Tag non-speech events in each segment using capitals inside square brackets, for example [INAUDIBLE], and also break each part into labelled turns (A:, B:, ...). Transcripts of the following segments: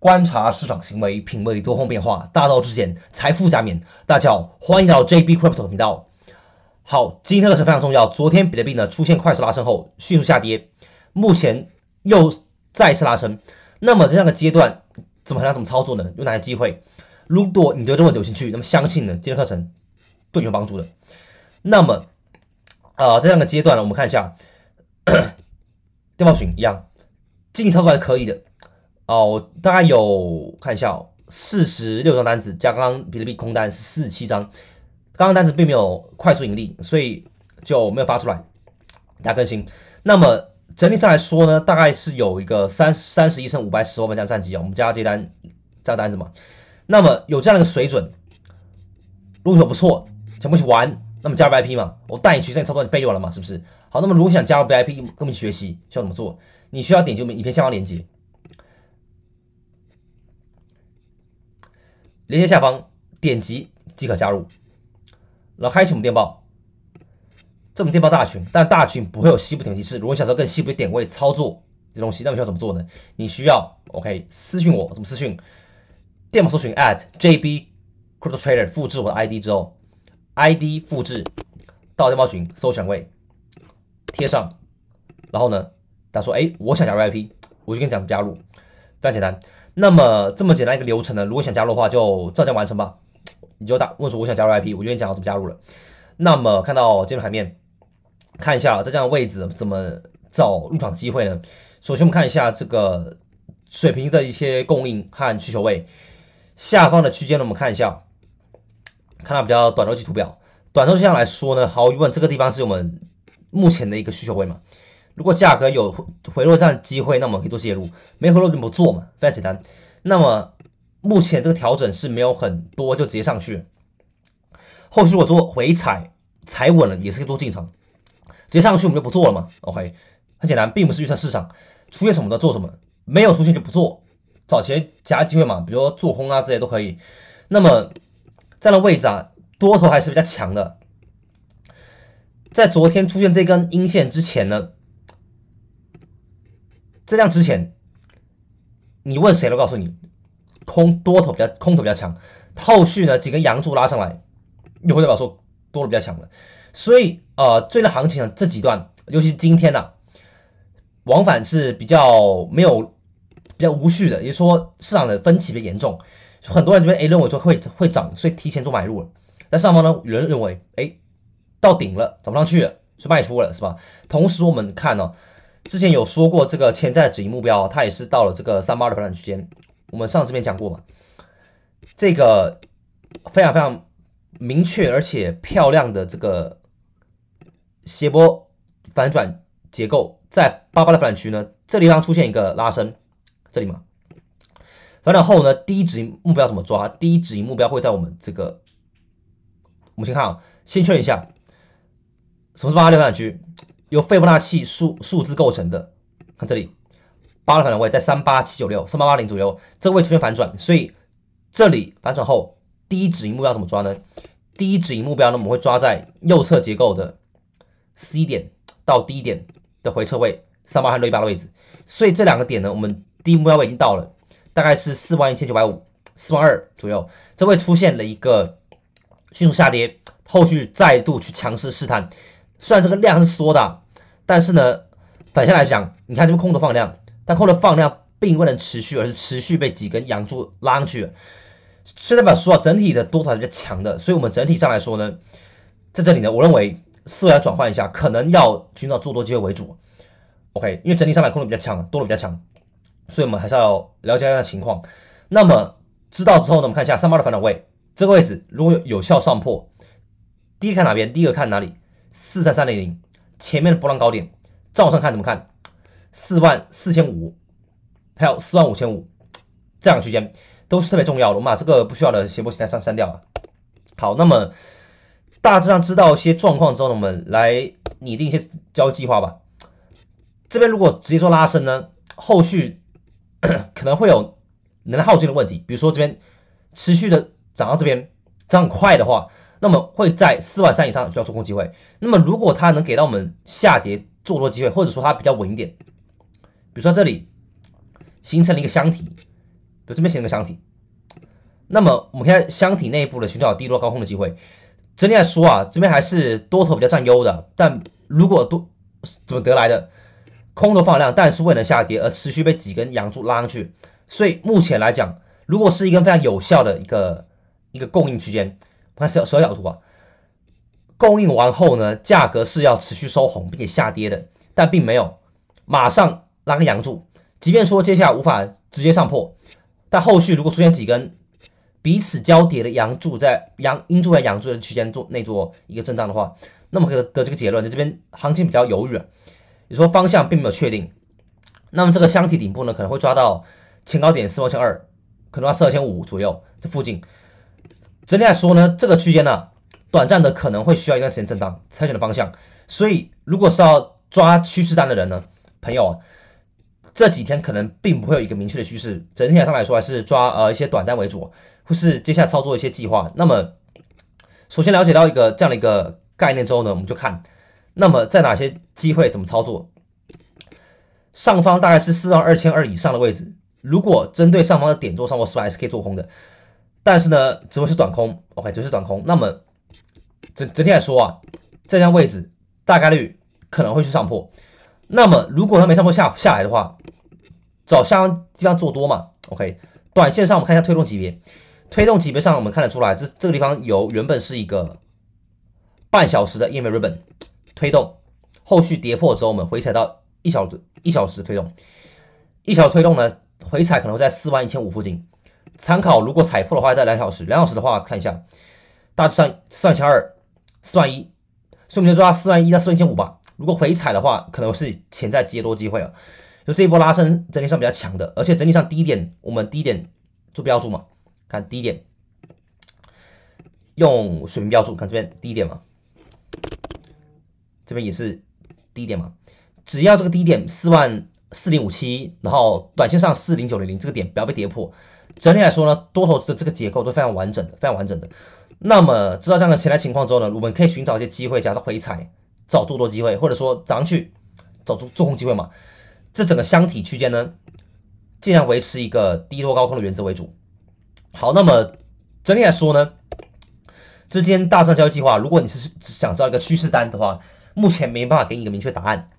A: 观察市场行为，品味多方变化，大道至简，财富加冕。大家好，欢迎来到 JB Crypto 频道。好，今天的课程非常重要。昨天比特币呢出现快速拉升后，迅速下跌，目前又再次拉升。那么这样的阶段怎么衡量、怎么操作呢？有哪些机会？如果你对这个问题有兴趣，那么相信呢今天课程对你有帮助的。那么，呃，这样的阶段呢，我们看一下 [CLEARS THROAT] 电报群一样进作还是可以的。哦，大概有看一下，四十六张单子加刚刚比特币空单是四十七张，刚刚单子并没有快速盈利，所以就没有发出来给大家更新。那么整体上来说呢，大概是有一个三三十一胜五百十万这样战绩啊，我们加这单加单子嘛。那么有这样的一个水准，入手不错，全部去玩，那么加 VIP 嘛，我带你去现在操作你背我了嘛，是不是？好，那么如果想加入 VIP 跟我们学习，需要怎么做？你需要点击我们影片下方链接。连接下方点击即可加入。然后开启我们电报，这种电报大群，但大群不会有西部点击提如果想想要更细部的点位操作这东西，那么需要怎么做呢？你需要 OK 私信我，怎么私信？电报搜寻 at @JB Cryptotrader，复制我的 ID 之后，ID 复制到电报群搜选位，贴上，然后呢，打说哎，我想加 VIP，我就跟你讲加入，非常简单。那么这么简单一个流程呢？如果想加入的话，就照这样完成吧。你就打问说我想加入 IP，我愿你讲怎么加入了。那么看到进入海面，看一下在这样的位置怎么找入场机会呢？首先我们看一下这个水平的一些供应和需求位，下方的区间呢我们看一下，看到比较短周期图表，短周期上来说呢，毫无疑问这个地方是我们目前的一个需求位嘛。如果价格有回落这的机会，那么可以做介入；没回落就不做嘛，非常简单。那么目前这个调整是没有很多，就直接上去。后续我做回踩踩稳了，也是可以做进场，直接上去我们就不做了嘛。OK，很简单，并不是预测市场出现什么的做什么，没有出现就不做。些其夹机会嘛，比如说做空啊这些都可以。那么这样的位置，啊，多头还是比较强的。在昨天出现这根阴线之前呢？这样之前，你问谁都告诉你，空多头比较空头比较强。后续呢几根阳柱拉上来，又会代表说多的比较强了。所以啊，最近行情呢这几段，尤其今天呐，往返是比较没有比较无序的，也就是说市场的分歧比较严重。很多人觉得哎，认为说会 [LAUGHS] 会涨，所以提前做买入了。但上方呢有人认为哎，到顶了，涨不上去，了，是卖出了是吧？同时我们看呢。之前有说过这个潜在止盈目标，它也是到了这个三八的反转区间。我们上次面讲过嘛，这个非常非常明确而且漂亮的这个斜波反转结构，在八八的反转区呢，这地方出现一个拉伸，这里嘛。反转后呢，第一止盈目标怎么抓？第一止盈目标会在我们这个，我们先看啊，先确认一下，什么是八八的反转区？由斐波那契数数字构成的，看这里，八的可能位在三八七九六、三八八零左右，这会出现反转，所以这里反转后，第一止盈目标怎么抓呢？第一止盈目标呢，我们会抓在右侧结构的 C 点到 D 点的回撤位，三八和六八的位置。所以这两个点呢，我们第一目标位已经到了，大概是四万一千九百五、四万二左右，这会出现了一个迅速下跌，后续再度去强势试探。虽然这个量是缩的。但是呢，反向来讲，你看这边空头放量，但空头放量并未能持续，而是持续被几根阳柱拉上去。虽然把说啊，整体的多头是比较强的，所以我们整体上来说呢，在这里呢，我认为思维要转换一下，可能要寻找做多机会为主。OK，因为整体上，来空的比较强，多的比较强，所以我们还是要了解一下情况。那么知道之后呢，我们看一下三八的反转位这个位置，如果有效上破，第一看哪边，第一个看哪里，四三三零零。前面的波浪高点，照上看怎么看？四万四千五，还有四万五千五，这两个区间都是特别重要的我们把这个不需要的斜波形态删删掉啊。好，那么大致上知道一些状况之后，呢，我们来拟定一些交易计划吧。这边如果直接做拉升呢，后续 [COUGHS] 可能会有能耗尽的问题。比如说这边持续的涨到这边这样快的话。那么会在四万三以上需要做空机会。那么如果它能给到我们下跌做多机会，或者说它比较稳一点，比如说这里形成了一个箱体，比如这边形成个箱体，那么我们现在箱体内部的寻找低多高空的机会。整体来说啊，这边还是多头比较占优的。但如果多怎么得来的？空头放量，但是为了下跌而持续被几根阳柱拉上去。所以目前来讲，如果是一个非常有效的一个一个供应区间。那小小角度啊，供应完后呢，价格是要持续收红并且下跌的，但并没有马上拉个阳柱。即便说接下来无法直接上破，但后续如果出现几根彼此交叠的阳柱，在阳阴柱在阳柱的区间做内做一个震荡的话，那么的的这个结论，你这边行情比较犹豫，你说方向并没有确定，那么这个箱体顶部呢，可能会抓到前高点四万千二，可能抓四千五左右这附近。整体来说呢，这个区间呢，短暂的可能会需要一段时间震荡筛选的方向。所以，如果是要抓趋势单的人呢，朋友，这几天可能并不会有一个明确的趋势。整体上来说，还是抓呃一些短单为主，或是接下来操作一些计划。那么，首先了解到一个这样的一个概念之后呢，我们就看，那么在哪些机会怎么操作？上方大概是四万二千二以上的位置，如果针对上方的点做上或失败，还是可以做空的。但是呢，只是短空，OK，只是短空。那么整整体来说啊，这张位置大概率可能会去上破。那么如果它没上破下下来的话，找下方地方做多嘛，OK。短线上我们看一下推动级别，推动级别上我们看得出来，这这个地方由原本是一个半小时的 EMA Ribbon 推动，后续跌破之后我们回踩到一小一小时的推动，一小推动呢回踩可能会在四万一千五附近。参考，如果踩破的话，再两小时，两小时的话，看一下，大致上四万一千二、四万一，所以我们就抓四万一到四万一千五吧。如果回踩的话，可能是潜在接多机会啊。就这一波拉升整体上比较强的，而且整体上低点，我们低点做标注嘛，看低点，用水平标注，看这边低点嘛，这边也是低点嘛。只要这个低点四万四零五七，然后短线上四零九零零这个点不要被跌破。整体来说呢，多头的这个结构都非常完整的，非常完整的。那么知道这样的前台情况之后呢，我们可以寻找一些机会，假设回踩找做多机会，或者说涨去找出做空机会嘛。这整个箱体区间呢，尽量维持一个低多高空的原则为主。好，那么整体来说呢，这今天大上交易计划，如果你是想知道一个趋势单的话，目前没办法给你一个明确答案。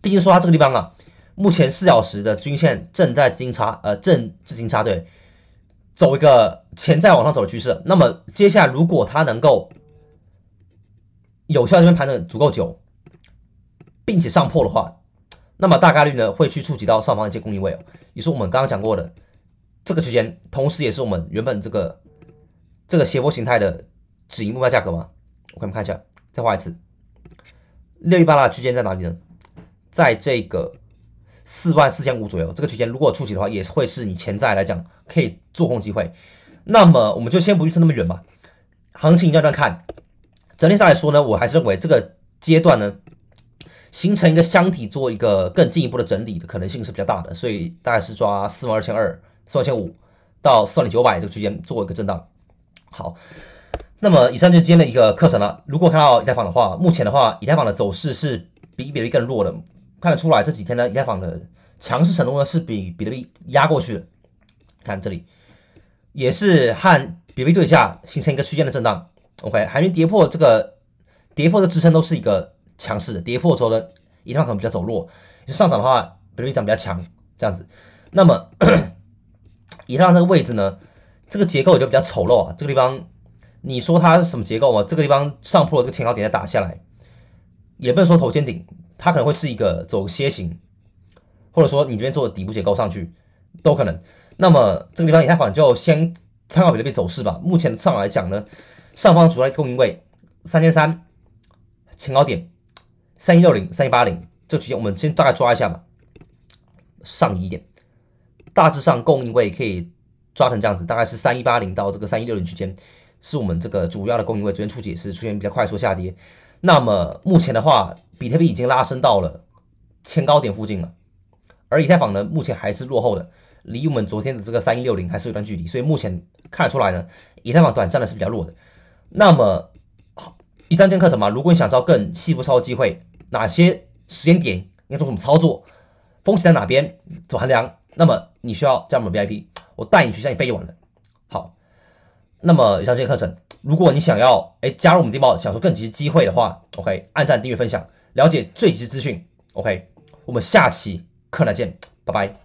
A: 毕竟说它这个地方啊。目前四小时的均线正在金叉，呃，正至金叉，对，走一个潜在往上走的趋势。那么接下来，如果它能够有效这边盘整足够久，并且上破的话，那么大概率呢会去触及到上方的一些供应位哦。也是我们刚刚讲过的这个区间，同时也是我们原本这个这个斜波形态的止盈目标价格嘛。我给你们看一下，再画一次六一八八的区间在哪里呢？在这个。四万四千五左右这个区间，如果触及的话，也会是你潜在来讲可以做空机会。那么我们就先不预测那么远吧，行情一段要看，整体上来说呢，我还是认为这个阶段呢，形成一个箱体，做一个更进一步的整理的可能性是比较大的。所以大概是抓四万二千二、四万千五到四万九百这个区间做一个震荡。好，那么以上就今天的一个课程了。如果看到以太坊的话，目前的话，以太坊的走势是比比特币更弱的。看得出来，这几天呢，以太坊的强势程度呢是比比特币压过去的。看这里，也是和比特币对价形成一个区间的震荡。OK，还没跌破这个跌破的支撑都是一个强势的，跌破之后呢，以太坊比较走弱；上涨的话，比特币涨比较强，这样子。那么 [CLEARS THROAT] 以太坊这个位置呢，这个结构也就比较丑陋啊。这个地方，你说它是什么结构啊？这个地方上破这个前高点再打下来，也不能说头肩顶。它可能会是一个走楔形，或者说你这边做底部结构上去都可能。那么这个地方，以太坊就先参考别的币走势吧。目前上来讲呢，上方主要供应位三千三前高点，三一六零、三一八零这个区间，我们先大概抓一下吧，上移一点，大致上供应位可以抓成这样子，大概是三一八零到这个三一六零区间。是我们这个主要的供应位，昨天初期也是出现比较快速下跌。那么目前的话，比特币已经拉升到了前高点附近了，而以太坊呢，目前还是落后的，离我们昨天的这个三一六零还是有段距离。所以目前看得出来呢，以太坊短暂的是比较弱的。那么以上这课程嘛，如果你想知道更细部操作机会，哪些时间点应该做什么操作，风险在哪边，走衡量，那么你需要加我们 VIP，我带你去向你背用完了。好。那么以上这些课程，如果你想要哎加入我们地貌，享受更及时机会的话，OK，按赞、订阅、分享，了解最及时资讯。OK，我们下期课再见，拜拜。